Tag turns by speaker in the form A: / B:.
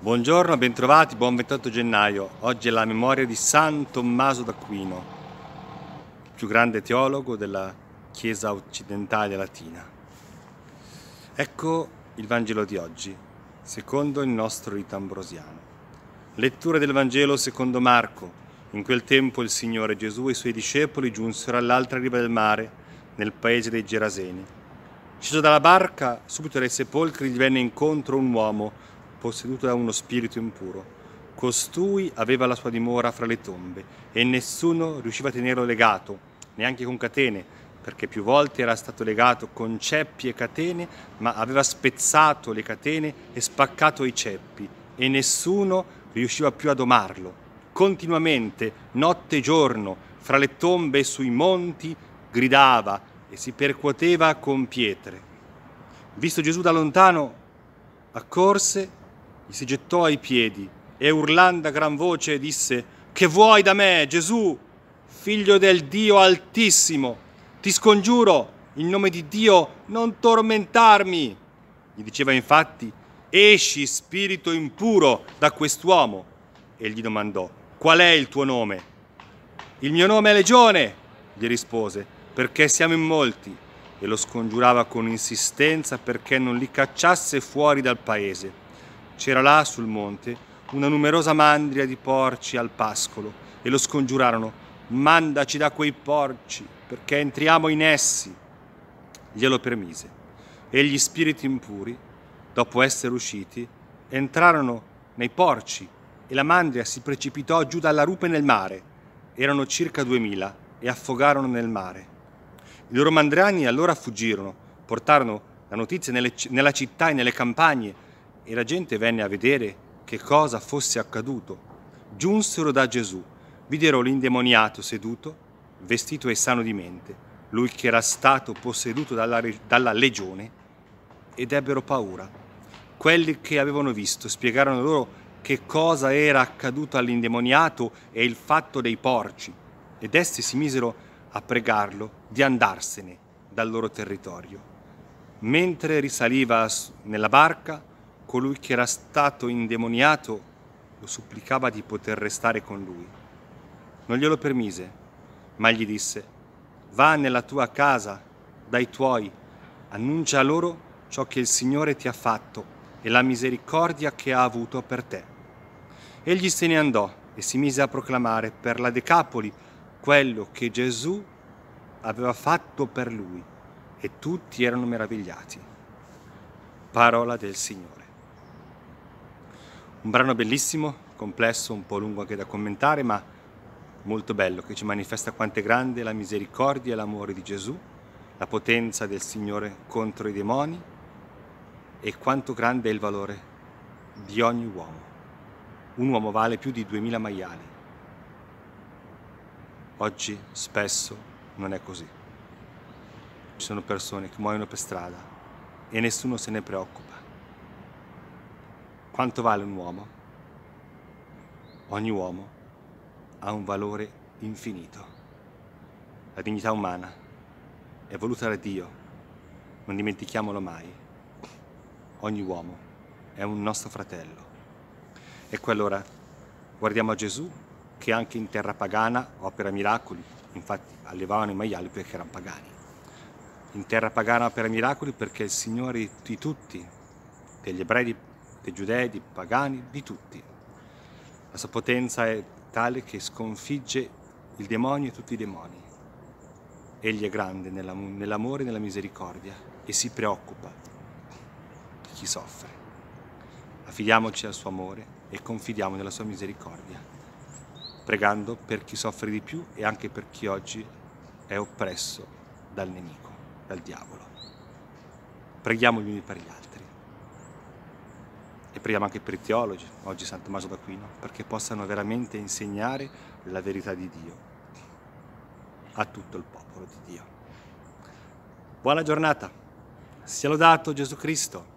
A: Buongiorno, bentrovati, buon 28 gennaio. Oggi è la memoria di San Tommaso d'Aquino, più grande teologo della Chiesa occidentale latina. Ecco il Vangelo di oggi, secondo il nostro rito ambrosiano. Lettura del Vangelo secondo Marco. In quel tempo il Signore Gesù e i suoi discepoli giunsero all'altra riva del mare, nel paese dei Geraseni. Sceso dalla barca, subito dai sepolcri gli venne incontro un uomo posseduto da uno spirito impuro. Costui aveva la sua dimora fra le tombe e nessuno riusciva a tenerlo legato, neanche con catene, perché più volte era stato legato con ceppi e catene, ma aveva spezzato le catene e spaccato i ceppi e nessuno riusciva più a domarlo. Continuamente, notte e giorno, fra le tombe e sui monti, gridava e si percuoteva con pietre. Visto Gesù da lontano, accorse gli si gettò ai piedi e urlando a gran voce disse, Che vuoi da me, Gesù, figlio del Dio altissimo? Ti scongiuro, in nome di Dio, non tormentarmi. Gli diceva infatti, Esci, spirito impuro, da quest'uomo. E gli domandò, Qual è il tuo nome? Il mio nome è Legione, gli rispose, perché siamo in molti. E lo scongiurava con insistenza perché non li cacciasse fuori dal paese. C'era là, sul monte, una numerosa mandria di porci al pascolo e lo scongiurarono, mandaci da quei porci, perché entriamo in essi. Glielo permise e gli spiriti impuri, dopo essere usciti, entrarono nei porci e la mandria si precipitò giù dalla rupe nel mare. Erano circa duemila e affogarono nel mare. I loro mandriani allora fuggirono, portarono la notizia nelle, nella città e nelle campagne, e la gente venne a vedere che cosa fosse accaduto. Giunsero da Gesù, videro l'indemoniato seduto, vestito e sano di mente, lui che era stato posseduto dalla, dalla legione, ed ebbero paura. Quelli che avevano visto spiegarono loro che cosa era accaduto all'indemoniato e il fatto dei porci, ed essi si misero a pregarlo di andarsene dal loro territorio. Mentre risaliva nella barca, colui che era stato indemoniato lo supplicava di poter restare con lui. Non glielo permise, ma gli disse, va nella tua casa, dai tuoi, annuncia loro ciò che il Signore ti ha fatto e la misericordia che ha avuto per te. Egli se ne andò e si mise a proclamare per la Decapoli quello che Gesù aveva fatto per lui e tutti erano meravigliati. Parola del Signore. Un brano bellissimo, complesso, un po' lungo anche da commentare, ma molto bello, che ci manifesta quanto è grande la misericordia e l'amore di Gesù, la potenza del Signore contro i demoni e quanto grande è il valore di ogni uomo. Un uomo vale più di duemila maiali. Oggi spesso non è così. Ci sono persone che muoiono per strada e nessuno se ne preoccupa. Quanto vale un uomo? Ogni uomo ha un valore infinito. La dignità umana è voluta da Dio, non dimentichiamolo mai. Ogni uomo è un nostro fratello. Ecco allora, guardiamo a Gesù che anche in terra pagana opera miracoli, infatti allevavano i maiali perché erano pagani. In terra pagana opera miracoli perché il Signore di tutti, degli ebrei dei giudei, dei pagani, di tutti. La sua potenza è tale che sconfigge il demonio e tutti i demoni. Egli è grande nell'amore e nella misericordia e si preoccupa di chi soffre. Affidiamoci al suo amore e confidiamo nella sua misericordia, pregando per chi soffre di più e anche per chi oggi è oppresso dal nemico, dal diavolo. Preghiamo gli uni per gli altri e preghiamo anche per i teologi, oggi San Tommaso d'Aquino, perché possano veramente insegnare la verità di Dio a tutto il popolo di Dio. Buona giornata, sia lodato Gesù Cristo.